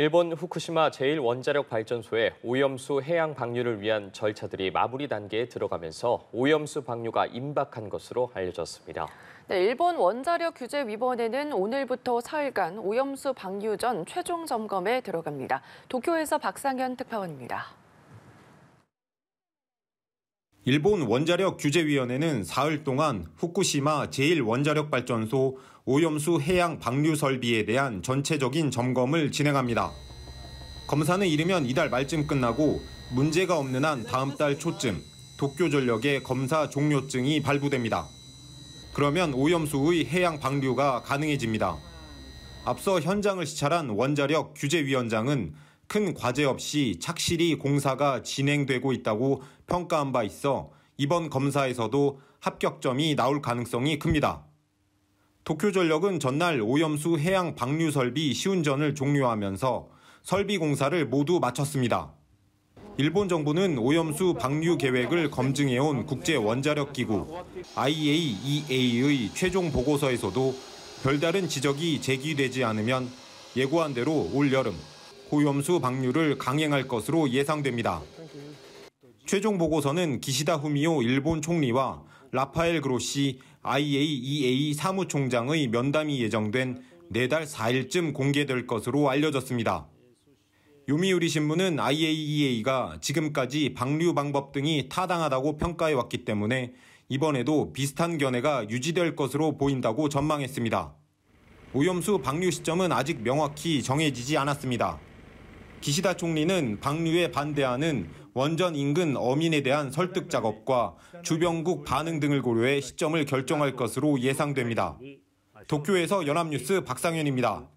일본 후쿠시마 제1원자력발전소의 오염수 해양 방류를 위한 절차들이 마무리 단계에 들어가면서 오염수 방류가 임박한 것으로 알려졌습니다. 네, 일본 원자력 규제 위반에는 오늘부터 4일간 오염수 방류 전 최종 점검에 들어갑니다. 도쿄에서 박상현 특파원입니다. 일본 원자력 규제위원회는 사흘 동안 후쿠시마 제1원자력발전소 오염수 해양 방류 설비에 대한 전체적인 점검을 진행합니다. 검사는 이르면 이달 말쯤 끝나고 문제가 없는 한 다음 달 초쯤 도쿄전력의 검사 종료증이 발부됩니다. 그러면 오염수의 해양 방류가 가능해집니다. 앞서 현장을 시찰한 원자력 규제위원장은 큰 과제 없이 착실히 공사가 진행되고 있다고 평가한 바 있어 이번 검사에서도 합격점이 나올 가능성이 큽니다. 도쿄전력은 전날 오염수 해양 방류 설비 시운전을 종료하면서 설비 공사를 모두 마쳤습니다. 일본 정부는 오염수 방류 계획을 검증해온 국제원자력기구 IAEA의 최종 보고서에서도 별다른 지적이 제기되지 않으면 예고한 대로 올 여름 오염수 방류를 강행할 것으로 예상됩니다. 최종 보고서는 기시다 후미오 일본 총리와 라파엘 그로시 IAEA 사무총장의 면담이 예정된 내달 4일쯤 공개될 것으로 알려졌습니다. 요미우리 신문은 IAEA가 지금까지 방류 방법 등이 타당하다고 평가해왔기 때문에 이번에도 비슷한 견해가 유지될 것으로 보인다고 전망했습니다. 오염수 방류 시점은 아직 명확히 정해지지 않았습니다. 기시다 총리는 방류에 반대하는 원전 인근 어민에 대한 설득 작업과 주변국 반응 등을 고려해 시점을 결정할 것으로 예상됩니다. 도쿄에서 연합뉴스 박상현입니다.